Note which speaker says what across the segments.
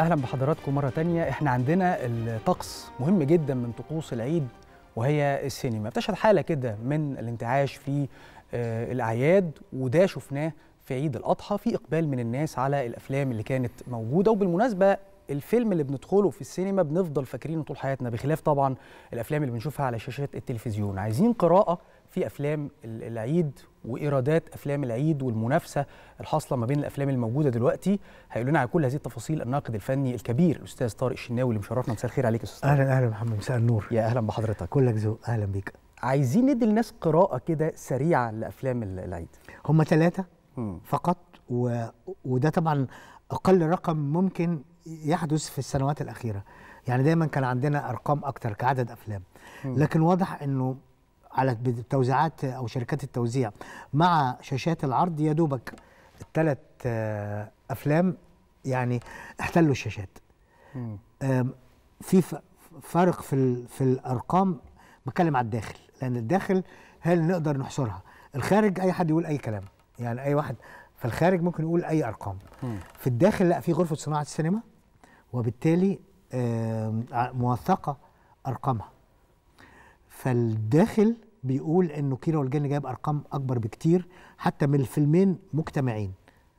Speaker 1: اهلا بحضراتكم مره تانية احنا عندنا الطقس مهم جدا من طقوس العيد وهي السينما بتشهد حاله كده من الانتعاش في آه، الاعياد وده شفناه في عيد الاضحى في اقبال من الناس على الافلام اللي كانت موجوده وبالمناسبه الفيلم اللي بندخله في السينما بنفضل فاكرينه طول حياتنا بخلاف طبعا الافلام اللي بنشوفها على شاشات التلفزيون عايزين قراءه في افلام العيد وايرادات افلام العيد والمنافسه الحاصله ما بين الافلام الموجوده دلوقتي هيقول لنا على كل هذه التفاصيل الناقد الفني الكبير الاستاذ طارق الشناوي اللي مشرفنا مساء الخير عليك يا استاذ اهلا اهلا محمد مساء النور يا اهلا بحضرتك كلك ذوق اهلا بيك عايزين ندي للناس قراءه كده سريعه لافلام العيد هم ثلاثه فقط و...
Speaker 2: وده طبعا اقل رقم ممكن يحدث في السنوات الاخيره يعني دايما كان عندنا ارقام اكتر كعدد افلام لكن واضح انه على التوزيعات او شركات التوزيع مع شاشات العرض يا دوبك الثلاث آه، افلام يعني احتلوا الشاشات في فارق في في الارقام بتكلم على الداخل لان الداخل هل نقدر نحصرها الخارج اي حد يقول اي كلام يعني اي واحد في الخارج ممكن يقول اي ارقام م. في الداخل لا في غرفه صناعه السينما وبالتالي موثقه ارقامها فالداخل بيقول انه كيرة والجن جايب ارقام اكبر بكتير حتى من الفيلمين مجتمعين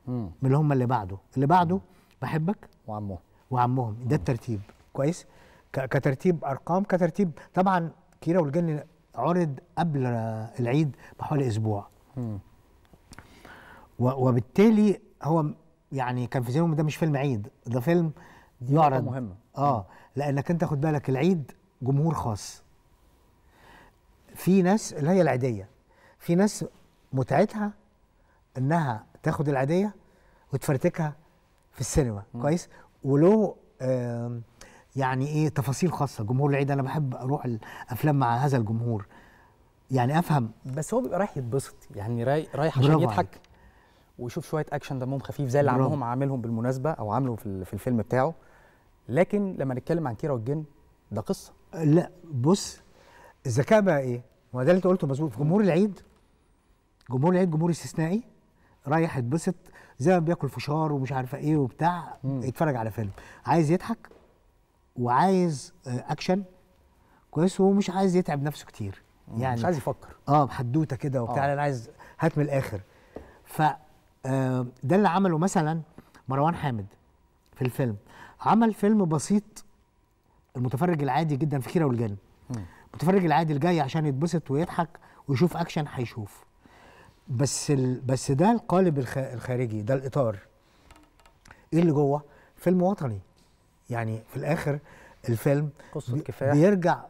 Speaker 2: مم. من اللي هم اللي بعده اللي بعده مم. بحبك وعمهم وعمهم ده الترتيب كويس كترتيب ارقام كترتيب طبعا كيرة والجن عرض قبل العيد بحوالي اسبوع مم. وبالتالي هو يعني كان في زمن ده مش فيلم عيد ده فيلم يعرض مهمه اه لانك انت خد بالك العيد جمهور خاص في ناس اللي هي العاديه في ناس متعتها انها تاخد العاديه وتفرتكها في السينما م. كويس ولو آه يعني ايه تفاصيل خاصه جمهور العيد انا بحب اروح الافلام مع هذا الجمهور يعني
Speaker 1: افهم بس هو بيبقى رايح يتبسط يعني راي رايح عشان يضحك عليك. ويشوف شويه اكشن دمهم خفيف زي اللي عملهم عاملهم بالمناسبه او عامله في الفيلم بتاعه لكن لما نتكلم عن كيرة والجن ده قصه لا بص الذكاء بقى ايه؟ ما ده اللي قلته مظبوط
Speaker 2: جمهور العيد جمهور العيد جمهور استثنائي رايح يتبسط زي ما بياكل فشار ومش عارفه ايه وبتاع يتفرج على فيلم عايز يضحك وعايز آه، اكشن كويس ومش عايز يتعب نفسه كتير يعني مش عايز يفكر اه بحدوته كده وبتاع آه. انا عايز هات من الاخر ف آه، ده اللي عمله مثلا مروان حامد في الفيلم عمل فيلم بسيط المتفرج العادي جدا في كيرة والجن المتفرج العادي الجاي عشان يتبسط ويضحك ويشوف اكشن هيشوف بس ال... بس ده القالب الخارجي ده الاطار ايه اللي جوه فيلم وطني يعني في الاخر الفيلم قصه بي... كفاح بيرجع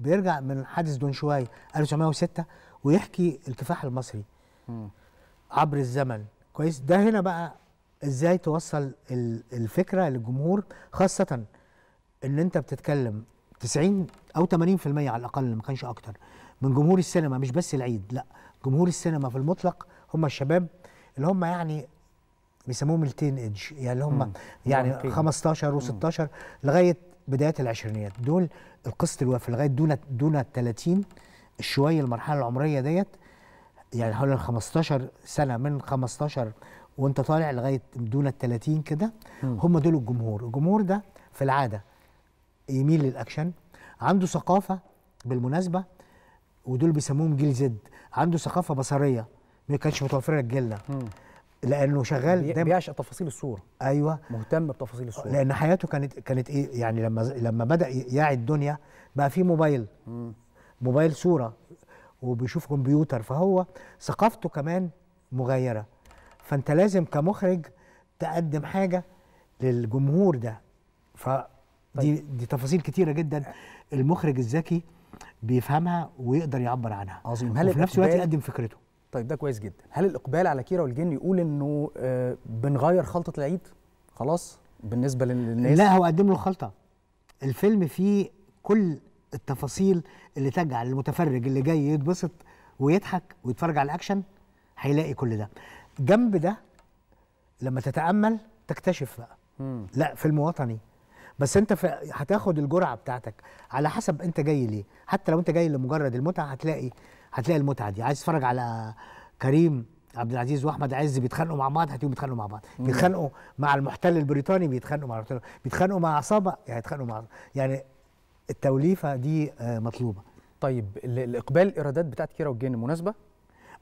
Speaker 2: بيرجع من حادث دون شويه 1906 ويحكي الكفاح المصري عبر الزمن كويس ده هنا بقى ازاي توصل الفكره للجمهور خاصه ان انت بتتكلم 90 او 80% على الاقل ما كانش اكتر من جمهور السينما مش بس العيد لا جمهور السينما في المطلق هم الشباب اللي هم يعني بيسموهم التين ايدج يعني اللي هم يعني 15 و16 لغايه بدايه العشرينيات دول القسط الوافي لغايه دون دون ال 30 شويه المرحله العمريه ديت يعني حوالي 15 سنه من 15 وانت طالع لغايه دون ال 30 كده هم دول الجمهور الجمهور ده في العاده يميل للاكشن عنده ثقافه بالمناسبه ودول بيسموهم جيل زد عنده ثقافه بصريه ما كانتش متوفره للجيل لانه شغال دايما بيعشق تفاصيل الصوره ايوه مهتم بتفاصيل الصوره لان حياته كانت كانت ايه يعني لما لما بدا يعي الدنيا بقى في موبايل مم. موبايل صوره وبيشوف كمبيوتر فهو ثقافته كمان مغيره فانت لازم كمخرج تقدم حاجه للجمهور ده ف دي طيب. دي تفاصيل
Speaker 1: كتيره جدا المخرج الذكي بيفهمها ويقدر يعبر عنها عظيم هل وفي نفس الوقت يقدم فكرته طيب ده كويس جدا هل الاقبال على كيرا والجن يقول انه آه، بنغير خلطه العيد خلاص بالنسبه للناس لا هو قدم له خلطه الفيلم
Speaker 2: فيه كل التفاصيل اللي تجعل المتفرج اللي جاي يتبسط ويضحك ويتفرج على الاكشن هيلاقي كل ده جنب ده لما تتامل تكتشف بقى مم. لا فيلم وطني بس انت في هتاخد الجرعه بتاعتك على حسب انت جاي ليه حتى لو انت جاي لمجرد المتعه هتلاقي هتلاقي المتعه دي عايز تتفرج على كريم عبد العزيز واحمد عز بيتخانقوا مع بعض هتلاقيهم بيتخانقوا مع بعض بيتخانقوا مع المحتل البريطاني بيتخانقوا مع المحتل بيتخانقوا مع عصابه يعني يتخانقوا مع يعني التوليفه دي آه، مطلوبه طيب الاقبال الايرادات بتاعت كيرة والجن مناسبه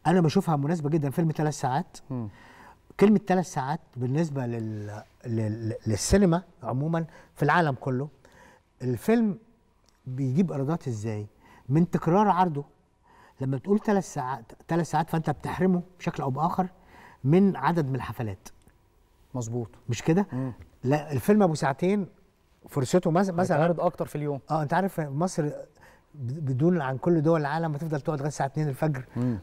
Speaker 2: انا بشوفها مناسبه جدا فيلم ثلاث ساعات مم. كلمه ثلاث ساعات بالنسبه لل... لل... للسينما عموما في العالم كله الفيلم بيجيب ايرادات ازاي من تكرار عرضه لما تقول ثلاث ساعات ثلاث ساعات فانت بتحرمه بشكل او باخر من عدد من الحفلات مظبوط مش كده لا الفيلم ابو ساعتين فرصته مثلا هيتعرض اكتر في اليوم اه انت عارف مصر بدون عن كل دول العالم هتفضل تقعد لغايه الساعه 2 الفجر مم.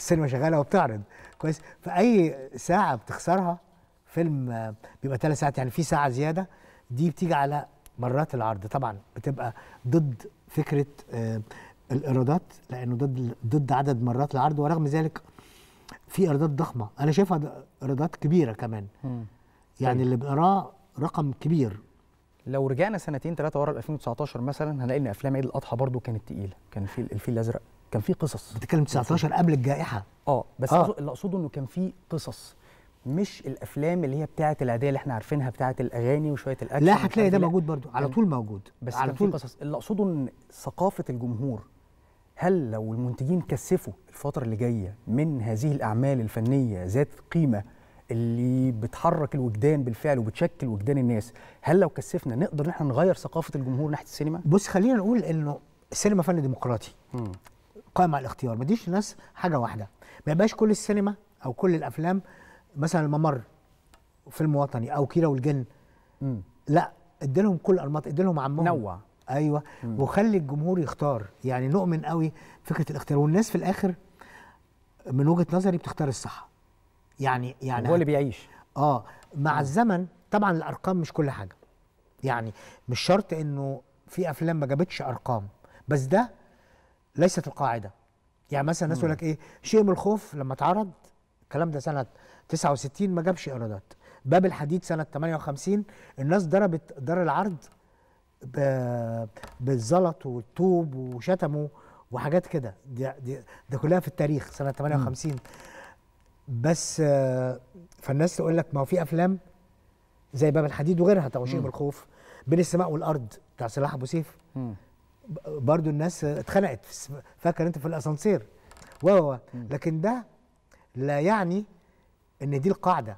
Speaker 2: السينما شغاله وبتعرض كويس فاي ساعه بتخسرها فيلم بيبقى ثلاث ساعات يعني في ساعه زياده دي بتيجي على مرات العرض طبعا بتبقى ضد فكره آه، الايرادات لانه ضد ضد عدد مرات العرض ورغم ذلك في ايرادات ضخمه انا شايفها ايرادات كبيره كمان
Speaker 1: يعني طيب. اللي بنقراه رقم كبير لو رجعنا سنتين ثلاثه ورا 2019 مثلا هنلاقي ان افلام عيد الاضحى برضو كانت تقيله كان في الفيل الازرق كان في قصص بتتكلم 19 قبل الجائحه اه بس آه. اللي اقصده انه كان في قصص مش الافلام اللي هي بتاعه العاديه اللي احنا عارفينها بتاعه الاغاني وشويه الاكشن لا هتلاقي ده إيه. موجود برضو على طول موجود بس على كان طول في قصص اللي اقصده ان ثقافه الجمهور هل لو المنتجين كثفوا الفتره اللي جايه من هذه الاعمال الفنيه ذات قيمه اللي بتحرك الوجدان بالفعل وبتشكل وجدان الناس هل لو كثفنا نقدر ان احنا نغير ثقافه الجمهور ناحيه السينما بص خلينا نقول انه السينما فن ديمقراطي قائم على الاختيار ما ديش
Speaker 2: الناس حاجه واحده ما يبقاش كل السينما او كل الافلام مثلا الممر فيلم وطني او كيرة والجن م. لا لهم كل انماط لهم عمهم نوع ايوه م. وخلي الجمهور يختار يعني نؤمن قوي فكره الاختيار والناس في الاخر من وجهه نظري بتختار الصح يعني يعني هو اللي بيعيش اه مع م. الزمن طبعا الارقام مش كل حاجه يعني مش شرط انه في افلام ما جابتش ارقام بس ده ليست القاعده يعني مثلا الناس يقول لك ايه شيء من الخوف لما اتعرض الكلام ده سنه 69 ما جابش ايرادات باب الحديد سنه 58 الناس ضربت دار العرض بالزلط والطوب وشتموا وحاجات كده دي, دي ده كلها في التاريخ سنه 58 بس فالناس تقول لك ما هو في افلام زي باب الحديد وغيرها من بالخوف بين السماء والارض بتاع صلاح ابو سيف برضو الناس اتخنقت فاكر انت في الاسانسير و لكن ده لا يعني ان دي القاعده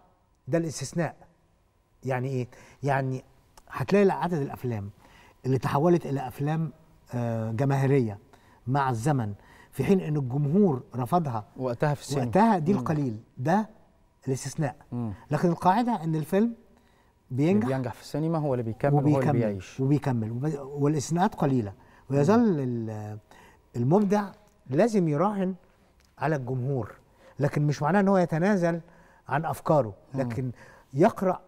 Speaker 2: ده الاستثناء يعني ايه يعني هتلاقي عدد الافلام اللي تحولت الى افلام آه، جماهيريه مع الزمن في حين ان الجمهور رفضها وقتها في السينما وقتها دي القليل ده الاستثناء لكن القاعده ان الفيلم بينجح بينجح في السينما هو اللي بيكمل وبيكمل هو اللي بيعيش وبيكمل والاستثناءات قليله ويظل المبدع لازم يراهن على الجمهور لكن مش معناه ان هو يتنازل عن افكاره لكن يقرا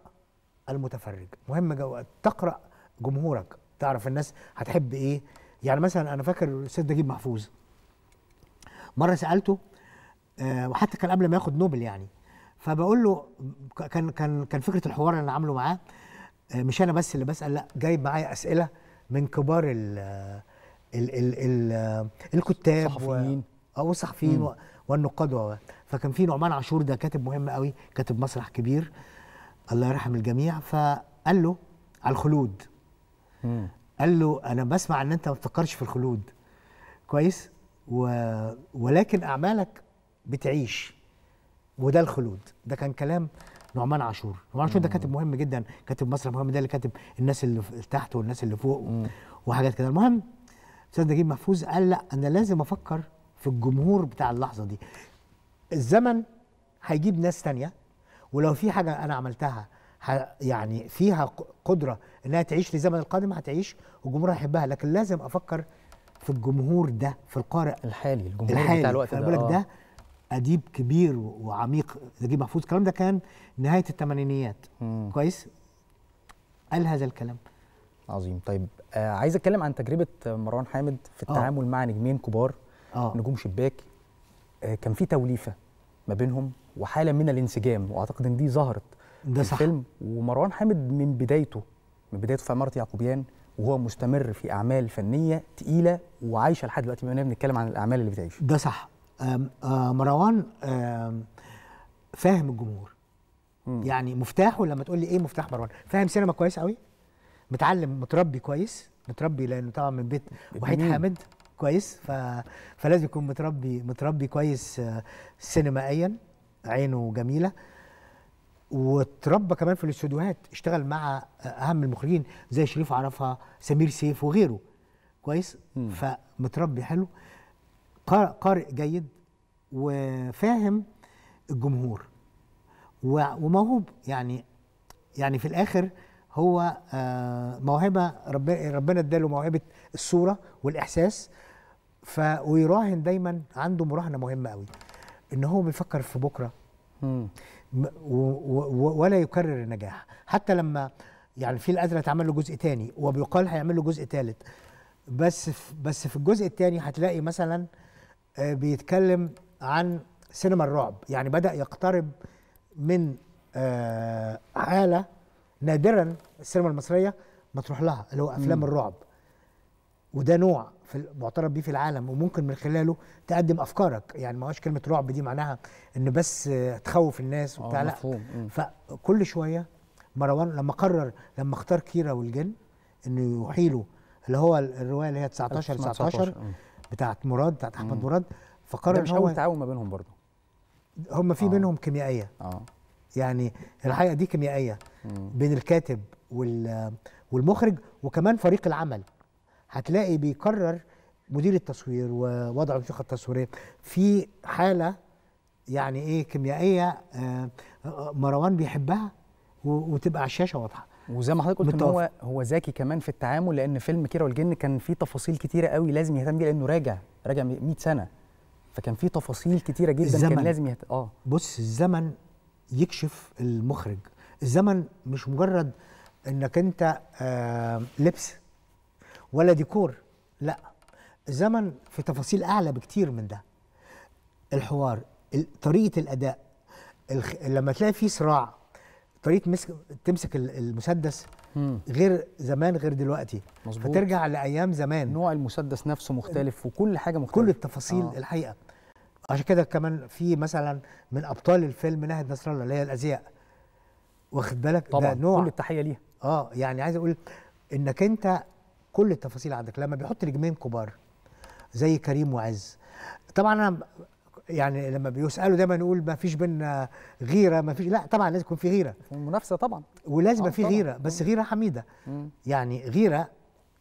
Speaker 2: المتفرج مهم جو تقرا جمهورك تعرف الناس هتحب ايه يعني مثلا انا فاكر الاستاذ نجيب محفوظ مره سالته آه، وحتى كان قبل ما ياخد نوبل يعني فبقول له كان كان كان فكره الحوار اللي انا عامله معاه آه، مش انا بس اللي بسال لا جايب معايا اسئله من كبار ال ال ال الكتاب الصحفيين او آه، الصحفيين والنقاد فكان في نعمان عاشور ده كاتب مهم قوي كاتب مسرح كبير الله يرحم الجميع فقال له على الخلود مم. قال له انا بسمع ان انت ما بتفكرش في الخلود كويس و... ولكن اعمالك بتعيش وده الخلود ده كان كلام نعمان عاشور نعمان عاشور ده كاتب مهم جدا كاتب مسرح مهم ده اللي كاتب الناس اللي تحت والناس اللي فوق مم. وحاجات كده المهم استاذ نجيب محفوظ قال لا انا لازم افكر في الجمهور بتاع اللحظه دي الزمن هيجيب ناس تانية ولو في حاجه انا عملتها يعني فيها قدره انها تعيش لزمن القادم هتعيش والجمهور هيحبها لكن لازم افكر في الجمهور ده في القارئ الحالي الجمهور الحالي بتاع الوقت ده ده آه. اديب كبير وعميق نجيب محفوظ الكلام ده كان نهايه الثمانينيات
Speaker 1: كويس قال هذا الكلام عظيم طيب آه عايز اتكلم عن تجربه مروان حامد في آه. التعامل أوه. مع نجمين كبار أوه. نجوم شباك آه كان في توليفه ما بينهم وحاله من الانسجام واعتقد ان دي ظهرت ده في صح. الفيلم ومروان حامد من بدايته من بدايته في عماره يعقوبيان وهو مستمر في اعمال فنيه تقيله وعايشه لحد دلوقتي بما بنتكلم عن الاعمال اللي بتعيش ده صح آم آم آه، مروان آم فاهم الجمهور مم. يعني
Speaker 2: مفتاحه لما تقول لي ايه مفتاح مروان فاهم سينما كويس قوي متعلم متربي كويس متربي لانه طبعا من بيت وحيد حامد كويس ف... فلازم يكون متربي متربي كويس آه، سينمائيا عينه جميله وتربى كمان في الاستوديوهات اشتغل مع آه، اهم المخرجين زي شريف عرفها سمير سيف وغيره كويس مم. فمتربي حلو قارئ جيد وفاهم الجمهور وموهوب يعني يعني في الاخر هو آه، موهبه ربنا اداله موهبه الصوره والاحساس ف ويراهن دايما عنده مراهنه مهمه قوي ان هو بيفكر في بكره ولا يكرر النجاح حتى لما يعني في الازرق اتعمل له جزء تاني وبيقال هيعمل له جزء تالت بس بس في الجزء التاني هتلاقي مثلا آه، بيتكلم عن سينما الرعب يعني بدا يقترب من آه، حاله نادرا السينما المصريه ما تروح لها اللي هو افلام مم. الرعب وده نوع في معترف بيه في العالم وممكن من خلاله تقدم افكارك يعني ما هوش كلمه رعب دي معناها ان بس تخوف الناس آه، وبتاع لا فكل شويه مروان لما قرر لما اختار كيرا والجن انه يحيله اللي هو الروايه اللي هي 19 19 آه. بتاعت مراد بتاعت احمد مراد فقرر ده مش اول تعاون ما بينهم برضه هم في آه. بينهم كيميائيه اه يعني الحقيقه دي كيميائيه بين الكاتب والمخرج وكمان فريق العمل هتلاقي بيكرر مدير التصوير ووضع الموسيقى التصويريه في
Speaker 1: حاله يعني ايه كيميائيه آه، مروان بيحبها وتبقى على الشاشه واضحه وزي ما حضرتك قلت هو هو ذكي كمان في التعامل لان فيلم كيرا والجن كان فيه تفاصيل كتيره قوي لازم يهتم بيها لانه راجع راجع 100 سنه فكان فيه تفاصيل كتيره جدا الزمن. كان لازم يهتم
Speaker 2: اه بص الزمن يكشف المخرج الزمن مش مجرد انك انت آه، لبس ولا ديكور لا الزمن في تفاصيل اعلى بكتير من ده الحوار طريقه الاداء لما تلاقي في صراع طريقه مسك تمسك المسدس غير زمان غير دلوقتي
Speaker 1: مظبوط فترجع
Speaker 2: لايام زمان نوع المسدس نفسه مختلف وكل حاجه مختلفه كل التفاصيل آه. الحقيقه عشان كده كمان في مثلا من ابطال الفيلم ناهد نصر الله اللي هي الازياء واخد بالك طبعا ده نوع كل التحيه ليها اه يعني عايز اقول انك انت كل التفاصيل عندك لما بيحط نجمين كبار زي كريم وعز طبعا انا يعني لما بيسالوا دايما نقول ما فيش بينا غيره ما فيش لا طبعا لازم يكون في غيره منافسه طبعا ولازم آه، يبقى في غيره بس غيره حميده يعني غيره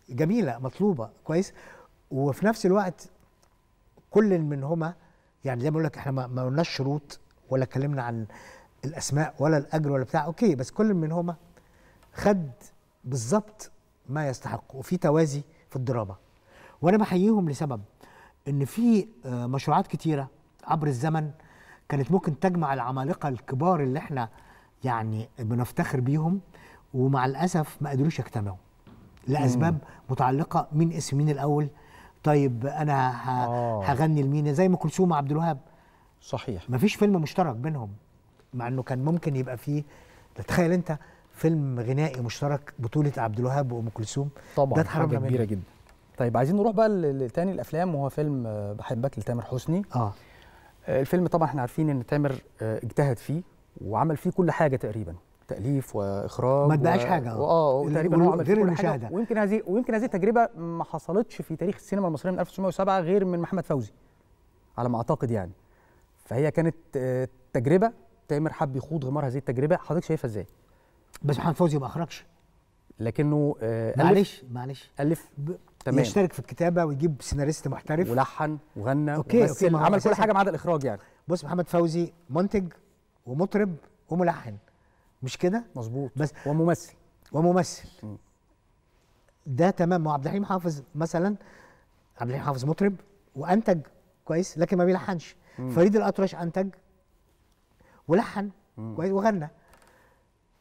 Speaker 2: جميله مطلوبه كويس وفي نفس الوقت كل منهما يعني زي ما بقول لك احنا ما قلناش شروط ولا اتكلمنا عن الاسماء ولا الاجر ولا بتاع اوكي بس كل منهما خد بالظبط ما يستحقه وفي توازي في الدراما وانا بحييهم لسبب ان في آه، مشروعات كتيره عبر الزمن كانت ممكن تجمع العمالقه الكبار اللي احنا يعني بنفتخر بيهم ومع الاسف ما قدروش يجتمعوا لاسباب متعلقه مين اسم مين الاول طيب انا آه. هغني لمين زي ما كلثوم وعبد الوهاب صحيح مفيش فيلم مشترك بينهم مع انه كان ممكن يبقى فيه
Speaker 1: تخيل انت فيلم غنائي مشترك بطوله عبد الوهاب وام كلثوم طبعا ده حاجه كبيره جدا طيب عايزين نروح بقى لتاني الافلام وهو فيلم آه، بحبك لتامر حسني آه. اه الفيلم طبعا احنا عارفين ان تامر اجتهد فيه وعمل فيه كل حاجه تقريبا تاليف واخراج ما تبقاش و... حاجه اه وتقريبا هو من غير المشاهده ويمكن هذه ويمكن هذه التجربه ما حصلتش في تاريخ السينما المصريه من 1907 غير من محمد فوزي على ما اعتقد يعني فهي كانت آه، تجربه تامر حب يخوض غمار هذه التجربه حضرتك شايفها ازاي؟ بس محمد فوزي ما اخرجش لكنه آه، معلش معلش الف ب...
Speaker 2: تمام يشترك في الكتابه ويجيب سيناريست محترف ولحن وغنى اوكي, أوكي. عمل كل حاجه ما عدا الاخراج يعني بص محمد فوزي منتج ومطرب وملحن مش كده مظبوط بس وممثل وممثل م. ده تمام وعبد الحليم حافظ مثلا عبد الحليم حافظ مطرب وانتج كويس لكن ما بيلحنش م. فريد الاطرش انتج ولحن م. كويس وغنى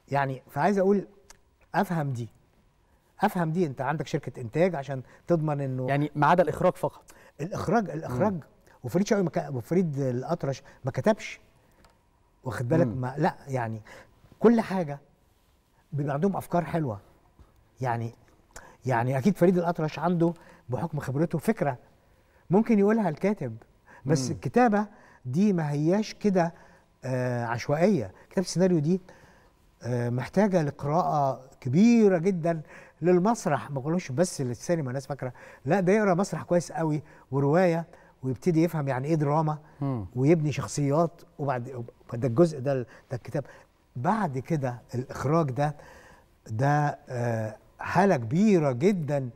Speaker 2: يعني فعايز اقول افهم دي افهم دي انت عندك شركه انتاج عشان تضمن انه يعني ما عدا الاخراج فقط الاخراج الاخراج مم. وفريد شوقي وفريد الاطرش ما كتبش واخد بالك ما لا يعني كل حاجه بيبقى عندهم افكار حلوه يعني يعني اكيد فريد الاطرش عنده بحكم خبرته فكره ممكن يقولها الكاتب بس مم. الكتابه دي ما هياش كده آه عشوائيه كتاب السيناريو دي آه محتاجه لقراءه كبيره جدا للمسرح ما بقولوش بس للسينما الناس فاكره لا ده يقرا مسرح كويس قوي وروايه ويبتدي يفهم يعني ايه دراما مم. ويبني شخصيات وبعد ده الجزء ده ده الكتاب بعد كده الإخراج ده ده آه، حالة كبيرة جدا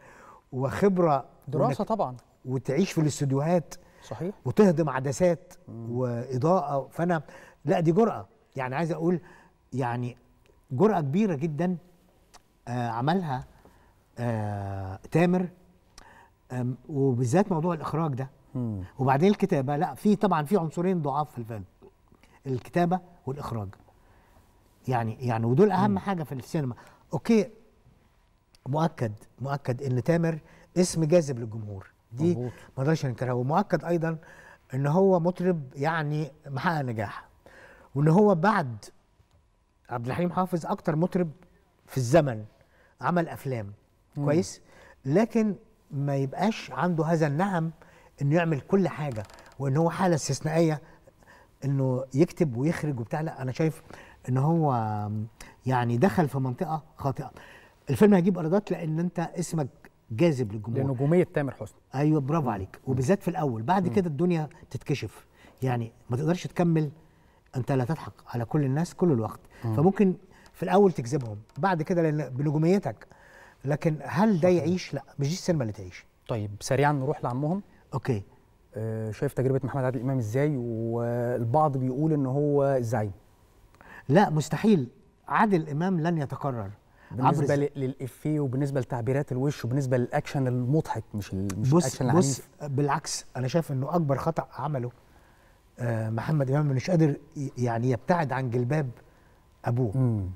Speaker 2: وخبرة دراسة طبعا وتعيش في الاستديوهات صحيح وتهضم عدسات وإضاءة فأنا لا دي جرأة يعني عايز أقول يعني جرأة كبيرة جدا آه، عملها آه، تامر وبالذات موضوع الإخراج ده وبعدين الكتابة لا في طبعا في عنصرين ضعاف في الفيلم الكتابة والإخراج يعني يعني ودول اهم م. حاجه في السينما اوكي مؤكد مؤكد ان تامر اسم جاذب للجمهور دي ما نقدرش ننكرها ومؤكد ايضا ان هو مطرب يعني محقق نجاح وان هو بعد عبد الحليم حافظ اكتر مطرب في الزمن عمل افلام م. كويس لكن ما يبقاش عنده هذا النعم انه يعمل كل حاجه وان هو حاله استثنائيه انه يكتب ويخرج وبتاع لا انا شايف ان هو يعني دخل في منطقه خاطئه الفيلم هيجيب ايرادات لان انت اسمك جاذب للجمهور لنجوميه تامر حسني ايوه برافو عليك وبالذات في الاول بعد كده الدنيا تتكشف يعني ما تقدرش تكمل انت لا تضحك على كل الناس كل الوقت فممكن في
Speaker 1: الاول تجذبهم بعد كده لان بنجوميتك لكن هل ده يعيش لا مش دي السينما اللي تعيش طيب سريعا نروح لعمهم اوكي آه شايف تجربه محمد عادل امام ازاي والبعض بيقول ان هو الزعيم لا مستحيل عادل امام لن يتكرر بالنسبه عبر... للافيه وبالنسبه لتعبيرات الوش وبالنسبه للاكشن المضحك مش ال... مش بص الاكشن العنيف بص بالعكس انا شايف انه اكبر خطا عمله
Speaker 2: آه، محمد امام مش قادر يعني يبتعد عن جلباب ابوه مم.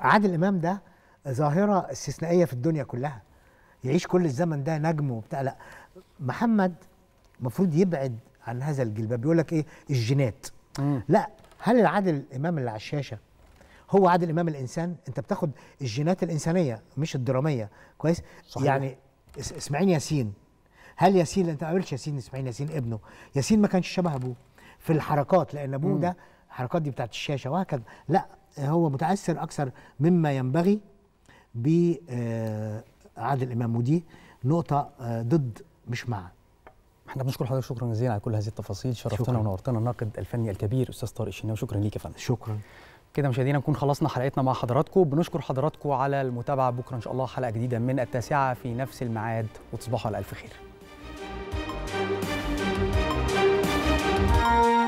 Speaker 2: عادل امام ده ظاهره استثنائيه في الدنيا كلها يعيش كل الزمن ده نجم وبتاع لا محمد المفروض يبعد عن هذا الجلباب بيقول لك ايه الجينات مم. لا هل العادل امام اللي على الشاشه هو عادل امام الانسان انت بتاخد الجينات الانسانيه مش الدراميه كويس صحيح. يعني اسماعيل ياسين هل ياسين انت ما قابلتش ياسين اسماعيل ياسين ابنه ياسين ما كانش شبه ابوه في الحركات لان ابوه ده الحركات دي بتاعت الشاشه وهكذا لا هو متاثر اكثر مما ينبغي ب آه، عادل امام ودي
Speaker 1: نقطه آه، ضد مش مع احنا بنشكر حضرتك شكرا جزيلا على كل هذه التفاصيل شرفتنا ونورتنا الناقد الفني الكبير استاذ طارق الشناوي شكرا ليك يا فندم شكرا كده مشاهدينا نكون خلصنا حلقتنا مع حضراتكم بنشكر حضراتكم على المتابعه بكره ان شاء الله حلقه جديده من التاسعه في نفس الميعاد وتصبحوا على الف
Speaker 2: خير